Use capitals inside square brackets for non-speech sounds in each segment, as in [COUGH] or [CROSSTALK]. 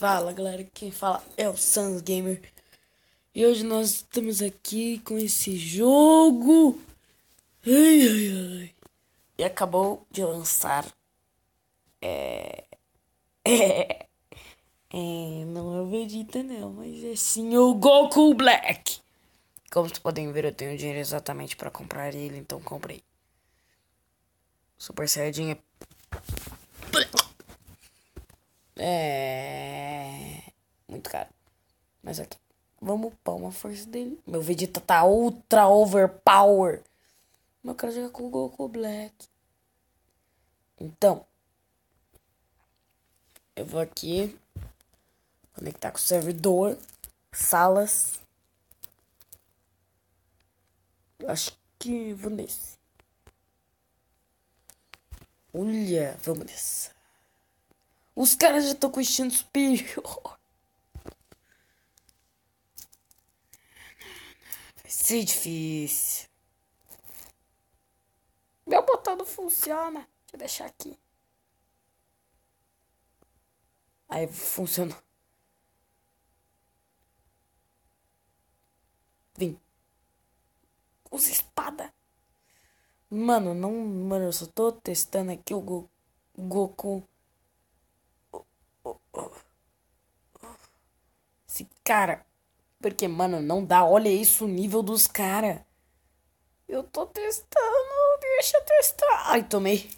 Fala galera, quem fala é o Sans Gamer. E hoje nós estamos aqui com esse jogo. Ai, ai, ai. E acabou de lançar. É. [LAUGHS] É. é não é o Vegeta, não, mas é sim o Goku Black. Como vocês podem ver, eu tenho dinheiro exatamente para comprar ele, então comprei. Super Saiyajin é. É muito caro. Mas aqui. Vamos pão uma força dele. Meu Vegeta tá ultra overpower. Meu cara joga com o Goku Black. Então. Eu vou aqui. Conectar com o servidor. Salas. Acho que vou nesse. Olha, vamos nessa. Os caras já estão com o instinto superior. ser é difícil. Meu botão não funciona. Deixa eu deixar aqui. Aí funcionou. Vim. Usa espada. Mano, não. Mano, eu só tô testando aqui o Goku. Esse cara. Porque, mano, não dá. Olha isso, o nível dos cara. Eu tô testando, deixa eu testar. Ai, tomei.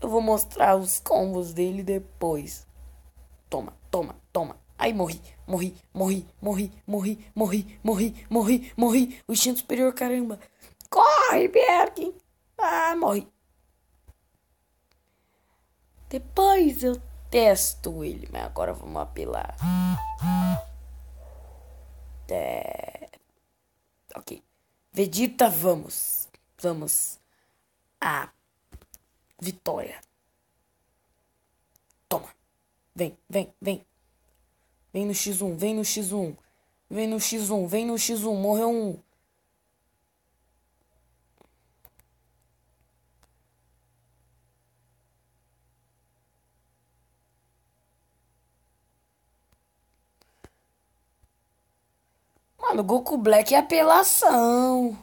Eu vou mostrar os combos dele depois. Toma, toma, toma. Ai, morri, morri, morri, morri, morri, morri, morri, morri, morri. O instinto superior, caramba. Corre, Berg. Ah, morri. Depois eu detesto ele, mas agora vamos apelar. É... Ok. Vegeta, vamos. Vamos. A vitória. Toma. Vem, vem, vem. Vem no X1, vem no X1. Vem no X1, vem no X1. Morreu um. Mano, Goku Black é apelação.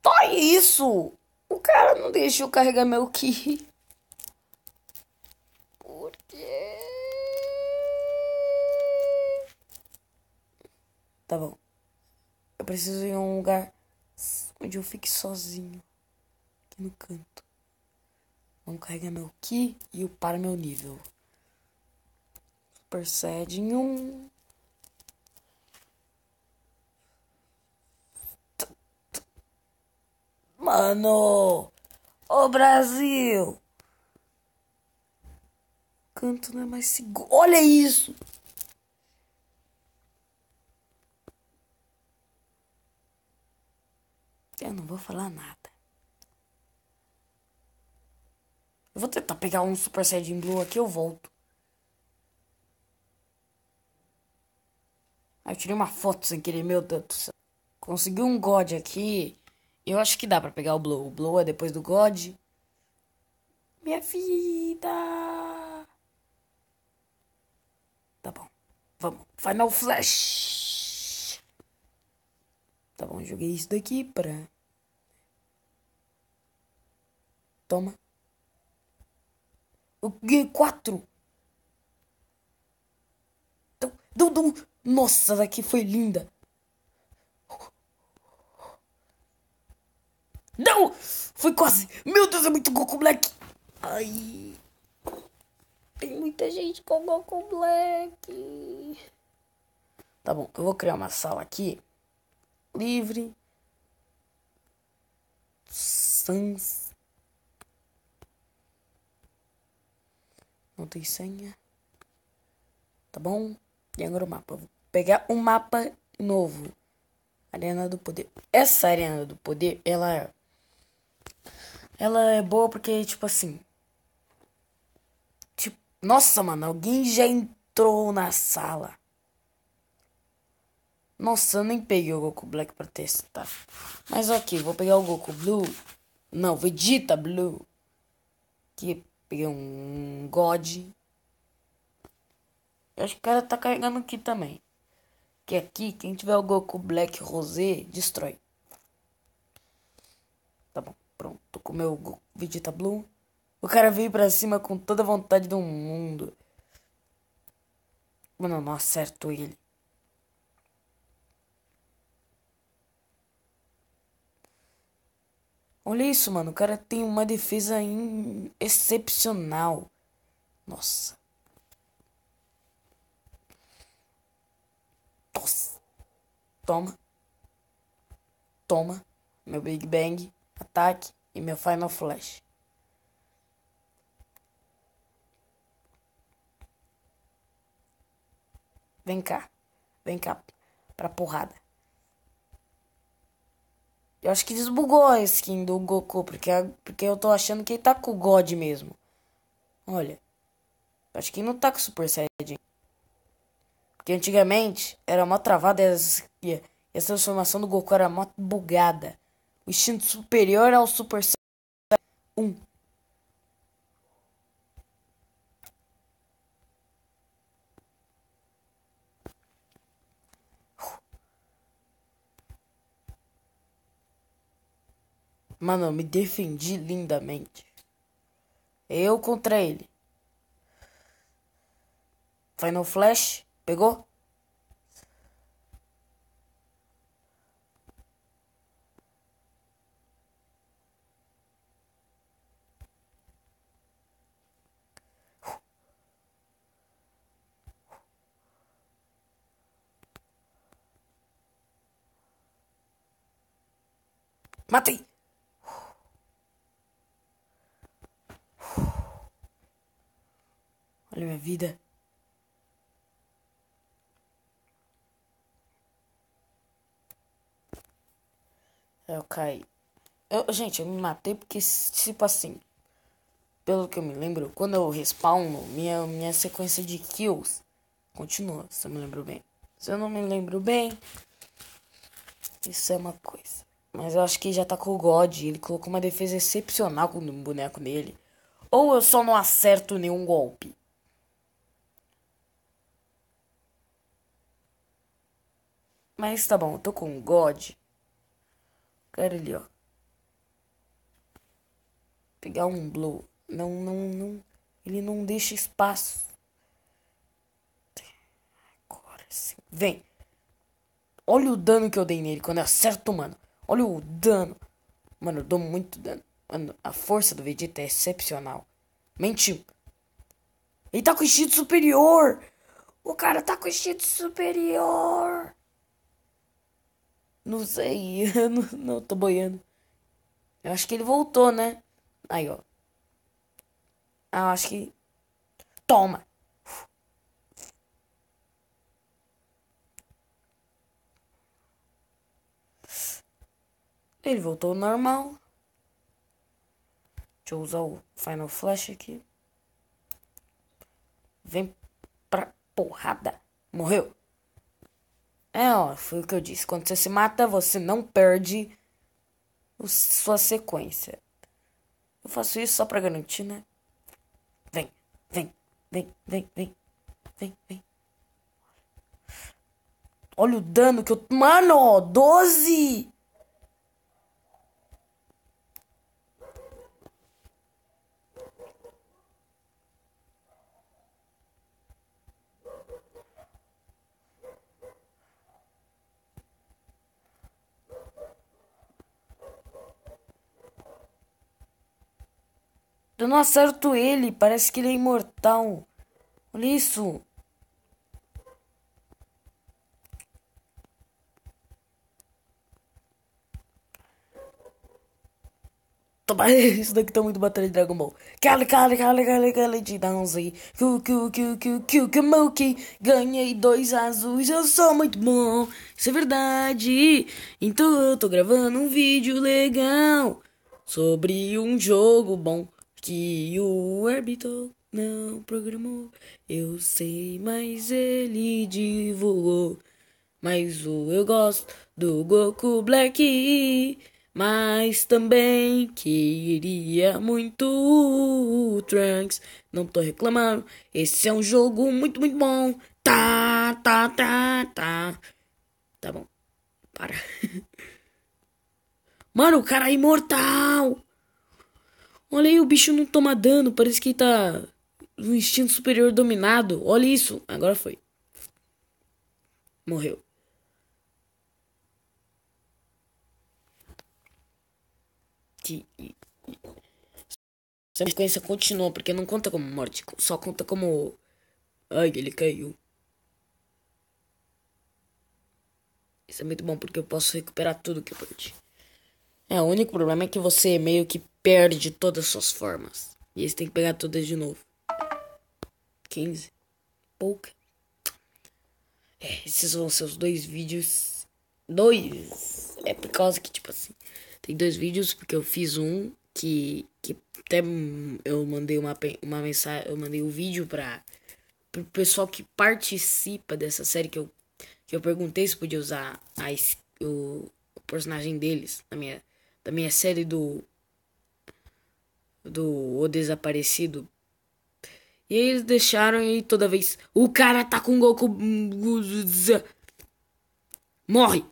Tá isso. O cara não deixou carregar meu ki. Por quê? Tá bom. Eu preciso ir a um lugar onde eu fique sozinho. Aqui no canto. Vamos carregar meu ki e upar meu nível. Super Saiyajin 1. Mano! Ô Brasil! Canto não é mais seguro. Olha isso! Eu não vou falar nada. Eu vou tentar pegar um Super Saiyajin Blue aqui, eu volto. Aí eu tirei uma foto sem querer, meu Deus do céu. Consegui um God aqui. Eu acho que dá para pegar o Blow. O Blow é depois do God. Minha vida! Tá bom. Vamos. Final Flash! Tá bom, joguei isso daqui pra. Toma. Eu ganhei quatro! Então, dum, dum. Nossa, daqui foi linda! Não! Foi quase! Meu Deus, é muito Goku Black! Ai! Tem muita gente com Goku Black! Tá bom, eu vou criar uma sala aqui. Livre. Sans. Não tem senha. Tá bom? E agora o mapa. Vou pegar um mapa novo. Arena do Poder. Essa Arena do Poder, ela ela é boa porque, tipo assim. Tipo, nossa, mano, alguém já entrou na sala. Nossa, eu nem peguei o Goku Black pra testar. Mas ok, vou pegar o Goku Blue. Não, Vegeta Blue. Que peguei um God. Eu acho que o cara tá carregando aqui também. Que aqui, quem tiver o Goku Black Rosé, destrói. Pronto, com meu Vegeta tá Blue. O cara veio pra cima com toda a vontade do mundo. Mano, não acerto ele. Olha isso, mano. O cara tem uma defesa in... excepcional. Nossa. Nossa. Toma. Toma. Meu Big Bang ataque e meu Final Flash. Vem cá. Vem cá pra porrada. Eu acho que desbugou a skin do Goku, porque, porque eu tô achando que ele tá com o God mesmo. Olha. Acho que ele não tá com o Super Saiyajin. Porque antigamente era mó travada e a transformação do Goku era mó bugada. O instinto superior ao é Super Saiyajin 1. Mano, me defendi lindamente. Eu contra ele. Final Flash, pegou? Matei! Olha minha vida. Eu caí. Eu, gente, eu me matei porque, tipo assim. Pelo que eu me lembro, quando eu respawno, minha, minha sequência de kills continua, se eu me lembro bem. Se eu não me lembro bem, isso é uma coisa. Mas eu acho que já tá com o God. Ele colocou uma defesa excepcional com o boneco nele Ou eu só não acerto nenhum golpe. Mas tá bom, eu tô com o God. Quero ali, ó. Pegar um blow Não, não, não. Ele não deixa espaço. Agora sim. Vem. Olha o dano que eu dei nele quando eu acerto, mano. Olha o dano. Mano, eu dou muito dano. Mano, a força do Vegeta é excepcional. Mentiu. Ele tá com instinto superior. O cara tá com instinto superior. Não sei. [LAUGHS] não, não tô boiando. Eu acho que ele voltou, né? Aí, ó. Ah, acho que. Toma! Ele voltou ao normal. Deixa eu usar o Final Flash aqui. Vem pra porrada. Morreu. É, ó, foi o que eu disse. Quando você se mata, você não perde o, sua sequência. Eu faço isso só pra garantir, né? Vem, vem, vem, vem, vem, vem, vem. Olha o dano que eu. Mano, 12! Eu não acerto ele, parece que ele é imortal. Olha isso. Toma, [LAUGHS] isso daqui tá muito batalha de Dragon Ball. Cala, cala, cala, cala, cala de Downsley. Kill, kill, kill, kill, kill, Kamuki. Ganhei dois azuis, eu sou muito bom. Isso é verdade. Então eu tô gravando um vídeo legal sobre um jogo bom que o árbitro não programou. Eu sei, mas ele divulgou. Mas o eu gosto do Goku Black. Mas também queria muito o Trunks. Não tô reclamando. Esse é um jogo muito, muito bom. Tá, tá, tá, tá. Tá bom. Para. [LAUGHS] Mano, o cara é imortal. Olha aí, o bicho não toma dano, parece que tá um instinto superior dominado. Olha isso, agora foi. Morreu. Essa sequência continua, porque não conta como morte, só conta como. Ai, ele caiu. Isso é muito bom porque eu posso recuperar tudo que eu perdi. É, o único problema é que você meio que perde todas as suas formas. E eles têm que pegar todas de novo. 15. Pouca. É, esses vão ser os dois vídeos. Dois. É por causa que, tipo assim. Tem dois vídeos, porque eu fiz um que. que até eu mandei uma, uma mensagem. Eu mandei o um vídeo pra. pro pessoal que participa dessa série que eu. que eu perguntei se podia usar a, o, o personagem deles na minha, da minha série do do O Desaparecido. E eles deixaram e toda vez. O cara tá com Goku. Morre!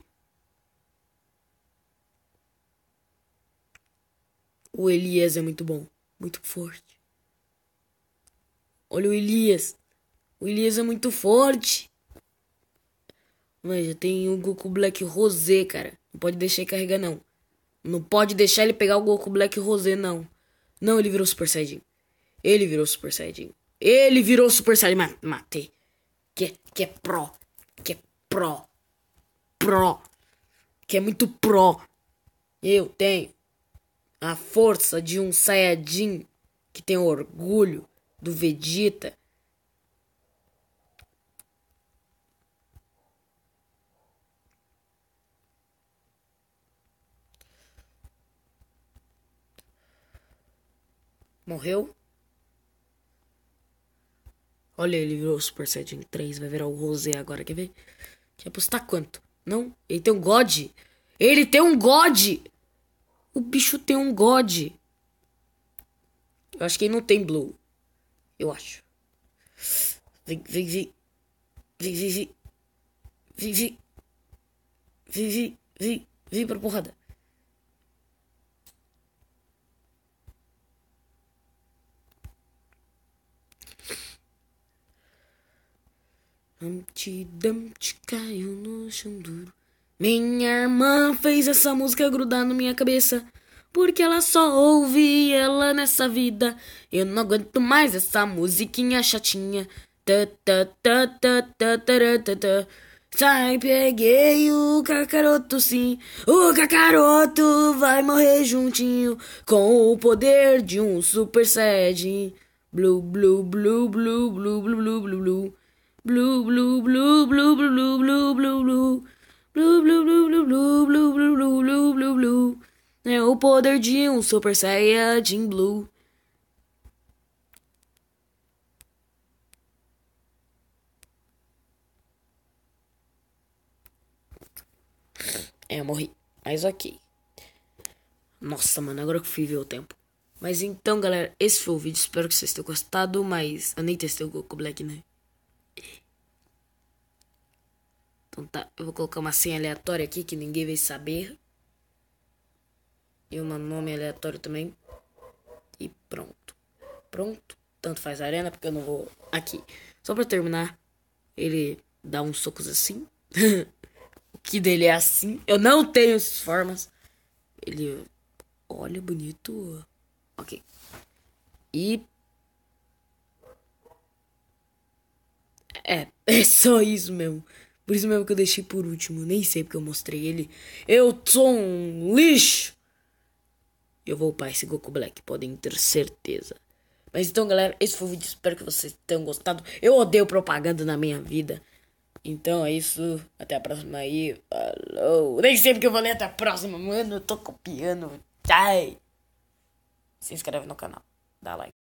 O Elias é muito bom. Muito forte. Olha o Elias. O Elias é muito forte. Mas já tem o Goku Black Rosé, cara. Não pode deixar ele carregar, não. Não pode deixar ele pegar o Goku Black Rosé, não. Não, ele virou Super Saiyajin. Ele virou Super Saiyajin. Ele virou Super Saiyajin. matei. Que, que é pro. Que é pro. Pro. Que é muito pro. Eu tenho a força de um Saiyajin que tem orgulho do Vegeta Morreu? Olha, ele virou o Super Saiyajin 3, vai virar o Rosé agora, quer ver? Quer apostar quanto? Não? Ele tem um God! Ele tem um God! O bicho tem um God! Eu acho que ele não tem Blue. Eu acho. Vem, vem, vem. Vem, vem, vem. Vem, vem. Vem, vem, vem, vem pra porrada. Humpty Dumpty caiu no chão duro. Minha irmã fez essa música grudar na minha cabeça. Porque ela só ouve ela nessa vida. Eu não aguento mais essa musiquinha chatinha. Sai, peguei o cacaroto, sim. O cacaroto vai morrer juntinho com o poder de um super saiyajin. Blue, blue, blue, blue, blue, blue, blue, blue, blue. Blue, blue, blue, blue, blue, blue, blue, blue. Blue, blue, blue, blue, blue, blue, blue, blue, blue, blue, blue. É o poder de um Super Saiyajin Blue. É, eu morri. Mas ok. Nossa, mano, agora que fui ver o tempo. Mas então, galera, esse foi o vídeo. Espero que vocês tenham gostado. Mas eu nem testei o Goku Black, né? Então tá, eu vou colocar uma senha aleatória aqui que ninguém vai saber. E um nome aleatório também. E pronto. Pronto. Tanto faz arena, porque eu não vou. Aqui. Só pra terminar, ele dá uns socos assim. [LAUGHS] o que dele é assim. Eu não tenho essas formas. Ele. Olha, bonito. Ok. E. É, [LAUGHS] é só isso mesmo. Por isso mesmo que eu deixei por último. Nem sei porque eu mostrei ele. Eu sou um lixo! Eu vou upar esse Goku Black, podem ter certeza. Mas então, galera, esse foi o vídeo. Espero que vocês tenham gostado. Eu odeio propaganda na minha vida. Então é isso. Até a próxima aí. Falou. Nem sei porque eu falei até a próxima, mano. Eu tô copiando. Tchau. Se inscreve no canal. Dá like.